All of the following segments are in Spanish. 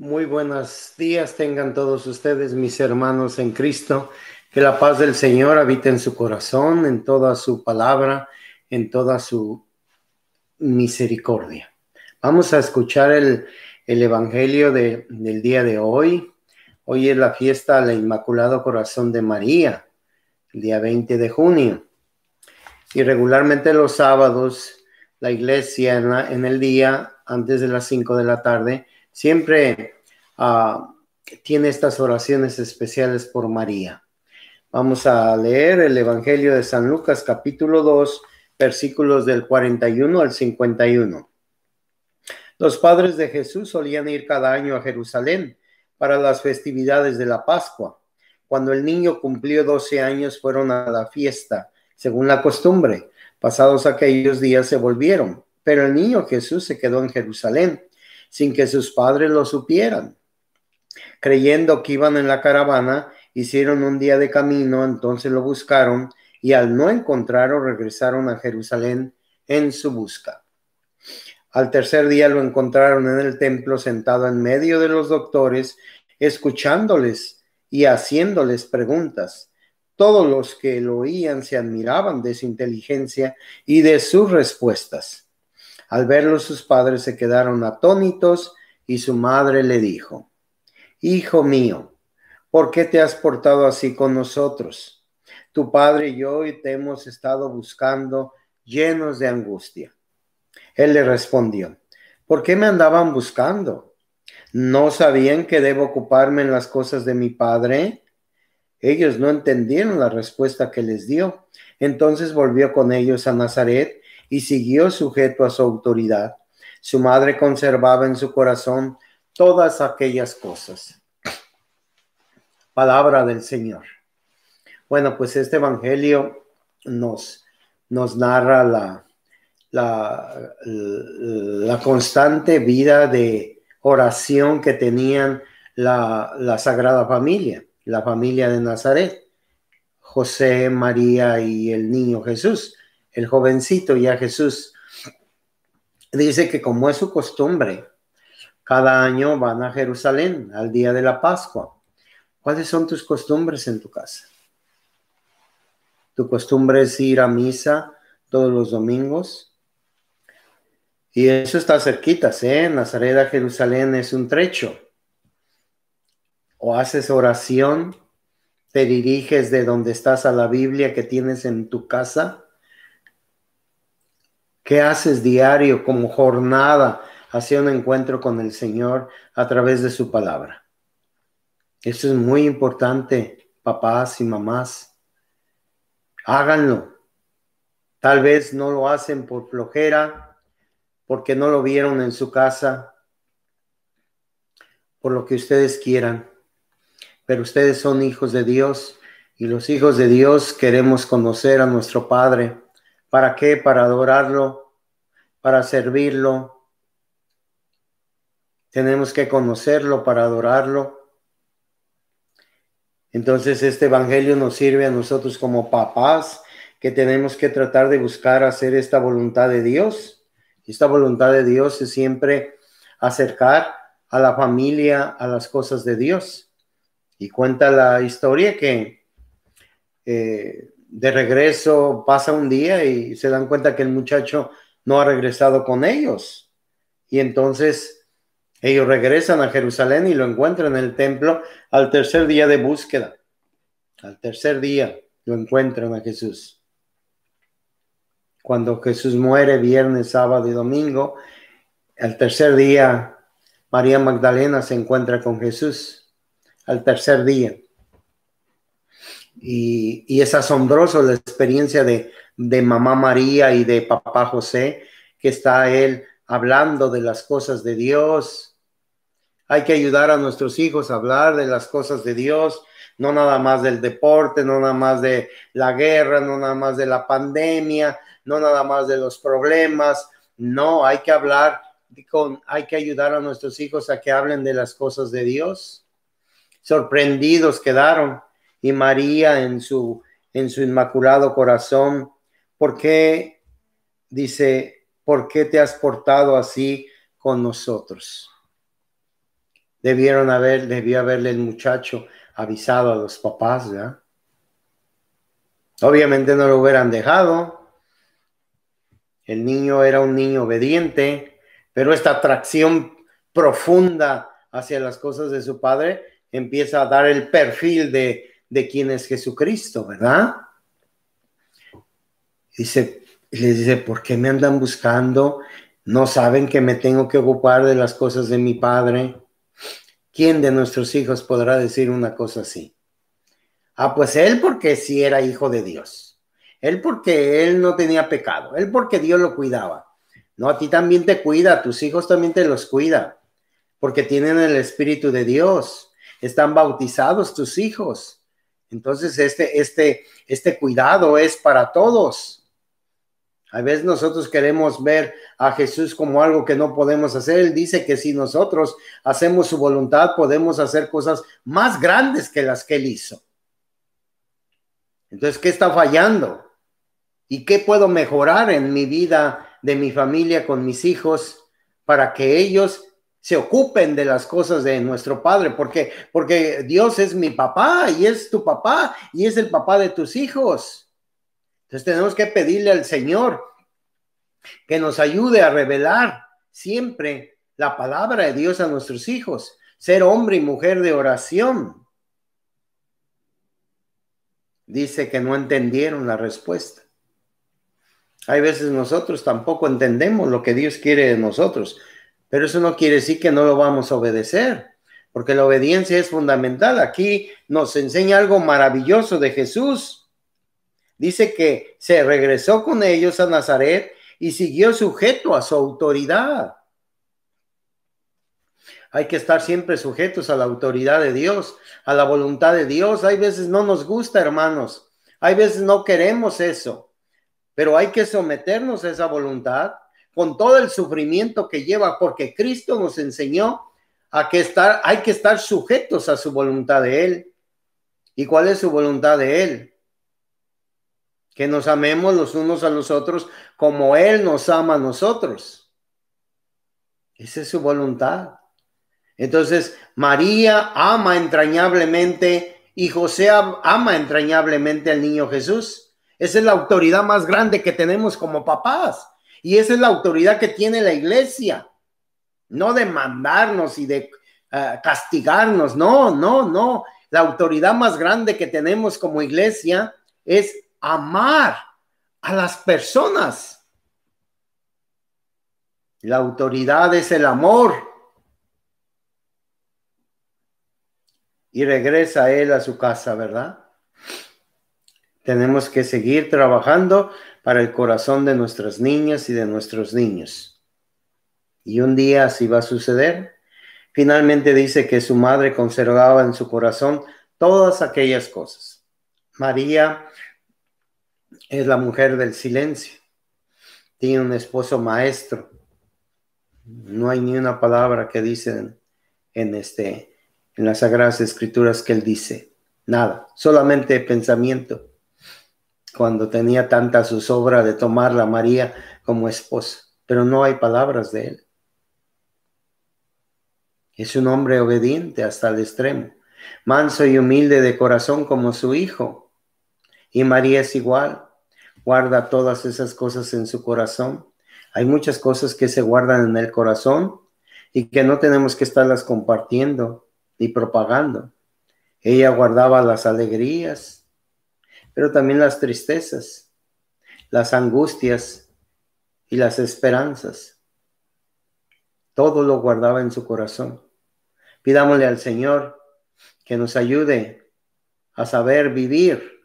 Muy buenos días tengan todos ustedes, mis hermanos en Cristo. Que la paz del Señor habite en su corazón, en toda su palabra, en toda su misericordia. Vamos a escuchar el, el Evangelio de, del día de hoy. Hoy es la fiesta al Inmaculado Corazón de María, el día 20 de junio. Y regularmente los sábados, la iglesia en, la, en el día, antes de las 5 de la tarde, Siempre ah, tiene estas oraciones especiales por María. Vamos a leer el Evangelio de San Lucas capítulo 2, versículos del 41 al 51. Los padres de Jesús solían ir cada año a Jerusalén para las festividades de la Pascua. Cuando el niño cumplió 12 años fueron a la fiesta, según la costumbre. Pasados aquellos días se volvieron, pero el niño Jesús se quedó en Jerusalén sin que sus padres lo supieran. Creyendo que iban en la caravana, hicieron un día de camino, entonces lo buscaron y al no encontrarlo regresaron a Jerusalén en su busca. Al tercer día lo encontraron en el templo sentado en medio de los doctores, escuchándoles y haciéndoles preguntas. Todos los que lo oían se admiraban de su inteligencia y de sus respuestas. Al verlo sus padres se quedaron atónitos y su madre le dijo, Hijo mío, ¿por qué te has portado así con nosotros? Tu padre y yo te hemos estado buscando llenos de angustia. Él le respondió, ¿por qué me andaban buscando? ¿No sabían que debo ocuparme en las cosas de mi padre? Ellos no entendieron la respuesta que les dio. Entonces volvió con ellos a Nazaret y siguió sujeto a su autoridad. Su madre conservaba en su corazón todas aquellas cosas. Palabra del Señor. Bueno, pues este Evangelio nos, nos narra la, la, la constante vida de oración que tenían la, la Sagrada Familia, la familia de Nazaret, José, María y el niño Jesús el jovencito y a Jesús. Dice que como es su costumbre, cada año van a Jerusalén al día de la Pascua. ¿Cuáles son tus costumbres en tu casa? ¿Tu costumbre es ir a misa todos los domingos? Y eso está cerquita, ¿eh? Nazaret a Jerusalén es un trecho. O haces oración, te diriges de donde estás a la Biblia que tienes en tu casa ¿Qué haces diario como jornada hacia un encuentro con el Señor a través de su palabra? Eso es muy importante, papás y mamás. Háganlo. Tal vez no lo hacen por flojera, porque no lo vieron en su casa, por lo que ustedes quieran. Pero ustedes son hijos de Dios y los hijos de Dios queremos conocer a nuestro Padre ¿Para qué? Para adorarlo, para servirlo. Tenemos que conocerlo para adorarlo. Entonces este Evangelio nos sirve a nosotros como papás que tenemos que tratar de buscar hacer esta voluntad de Dios. Esta voluntad de Dios es siempre acercar a la familia a las cosas de Dios. Y cuenta la historia que eh, de regreso pasa un día y se dan cuenta que el muchacho no ha regresado con ellos. Y entonces ellos regresan a Jerusalén y lo encuentran en el templo al tercer día de búsqueda. Al tercer día lo encuentran a Jesús. Cuando Jesús muere viernes, sábado y domingo, al tercer día María Magdalena se encuentra con Jesús. Al tercer día y, es asombroso la experiencia de, de mamá María y de papá José, que está él hablando de las cosas de Dios. Hay que ayudar a nuestros hijos a hablar de las cosas de Dios, no nada más del deporte, no nada más de la guerra, no nada más de la pandemia, no nada más de los problemas. No, hay que hablar con, hay que ayudar a nuestros hijos a que hablen de las cosas de Dios. Sorprendidos quedaron y María en su, en su inmaculado corazón, ¿por qué, dice, por qué te has portado así con nosotros? Debieron haber, debió haberle el muchacho avisado a los papás, ¿ya? Obviamente no lo hubieran dejado. El niño era un niño obediente, pero esta atracción profunda hacia las cosas de su padre empieza a dar el perfil de de quién es Jesucristo, ¿verdad? Dice, les dice, ¿por qué me andan buscando? ¿No saben que me tengo que ocupar de las cosas de mi padre? ¿Quién de nuestros hijos podrá decir una cosa así? Ah, pues él porque sí era hijo de Dios. Él porque él no tenía pecado. Él porque Dios lo cuidaba. No, a ti también te cuida, tus hijos también te los cuida, porque tienen el Espíritu de Dios. Están bautizados tus hijos. Entonces, este, este, este cuidado es para todos. A veces nosotros queremos ver a Jesús como algo que no podemos hacer. Él dice que si nosotros hacemos su voluntad, podemos hacer cosas más grandes que las que él hizo. Entonces, ¿qué está fallando? ¿Y qué puedo mejorar en mi vida, de mi familia, con mis hijos, para que ellos se ocupen de las cosas de nuestro Padre, porque, porque Dios es mi papá y es tu papá y es el papá de tus hijos. Entonces tenemos que pedirle al Señor que nos ayude a revelar siempre la palabra de Dios a nuestros hijos, ser hombre y mujer de oración. Dice que no entendieron la respuesta. Hay veces nosotros tampoco entendemos lo que Dios quiere de nosotros pero eso no quiere decir que no lo vamos a obedecer, porque la obediencia es fundamental. Aquí nos enseña algo maravilloso de Jesús. Dice que se regresó con ellos a Nazaret y siguió sujeto a su autoridad. Hay que estar siempre sujetos a la autoridad de Dios, a la voluntad de Dios. Hay veces no nos gusta, hermanos. Hay veces no queremos eso, pero hay que someternos a esa voluntad con todo el sufrimiento que lleva, porque Cristo nos enseñó a que estar, hay que estar sujetos a su voluntad de Él. ¿Y cuál es su voluntad de Él? Que nos amemos los unos a los otros como Él nos ama a nosotros. Esa es su voluntad. Entonces, María ama entrañablemente y José ama entrañablemente al niño Jesús. Esa es la autoridad más grande que tenemos como papás y esa es la autoridad que tiene la iglesia. No de mandarnos y de ah, castigarnos. No, no, no. La autoridad más grande que tenemos como iglesia es amar a las personas. La autoridad es el amor. Y regresa él a su casa, ¿verdad? Tenemos que seguir trabajando para el corazón de nuestras niñas y de nuestros niños. Y un día así va a suceder. Finalmente dice que su madre conservaba en su corazón todas aquellas cosas. María es la mujer del silencio. Tiene un esposo maestro. No hay ni una palabra que dicen en este en las sagradas escrituras que él dice, nada, solamente pensamiento cuando tenía tanta zozobra de tomar a María como esposa, pero no hay palabras de él. Es un hombre obediente hasta el extremo, manso y humilde de corazón como su hijo. Y María es igual, guarda todas esas cosas en su corazón. Hay muchas cosas que se guardan en el corazón y que no tenemos que estarlas compartiendo y propagando. Ella guardaba las alegrías, pero también las tristezas, las angustias y las esperanzas. Todo lo guardaba en su corazón. Pidámosle al Señor que nos ayude a saber vivir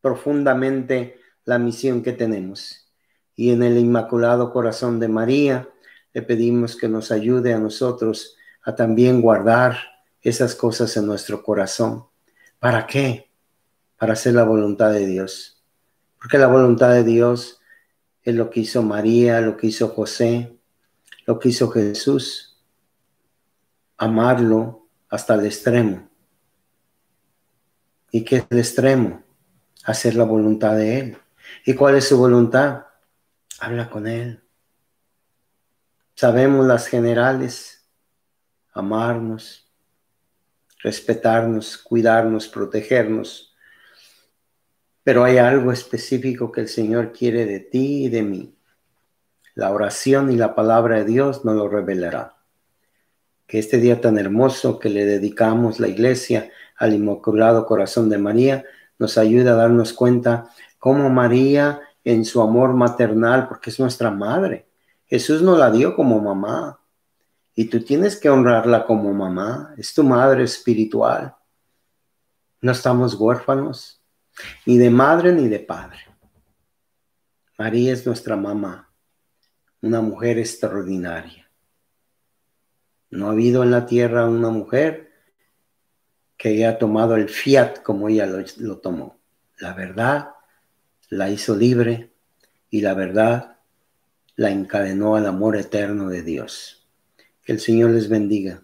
profundamente la misión que tenemos. Y en el Inmaculado Corazón de María le pedimos que nos ayude a nosotros a también guardar esas cosas en nuestro corazón. ¿Para qué? para hacer la voluntad de Dios. Porque la voluntad de Dios es lo que hizo María, lo que hizo José, lo que hizo Jesús. Amarlo hasta el extremo. ¿Y qué es el extremo? Hacer la voluntad de Él. ¿Y cuál es su voluntad? Habla con Él. Sabemos las generales, amarnos, respetarnos, cuidarnos, protegernos pero hay algo específico que el Señor quiere de ti y de mí. La oración y la palabra de Dios nos lo revelará. Que este día tan hermoso que le dedicamos la iglesia al Inmaculado Corazón de María nos ayude a darnos cuenta cómo María en su amor maternal, porque es nuestra madre, Jesús nos la dio como mamá. Y tú tienes que honrarla como mamá, es tu madre espiritual. No estamos huérfanos, ni de madre ni de padre. María es nuestra mamá, una mujer extraordinaria. No ha habido en la tierra una mujer que haya tomado el fiat como ella lo, tomó. La verdad la hizo libre y la verdad la encadenó al amor eterno de Dios. Que el Señor les bendiga.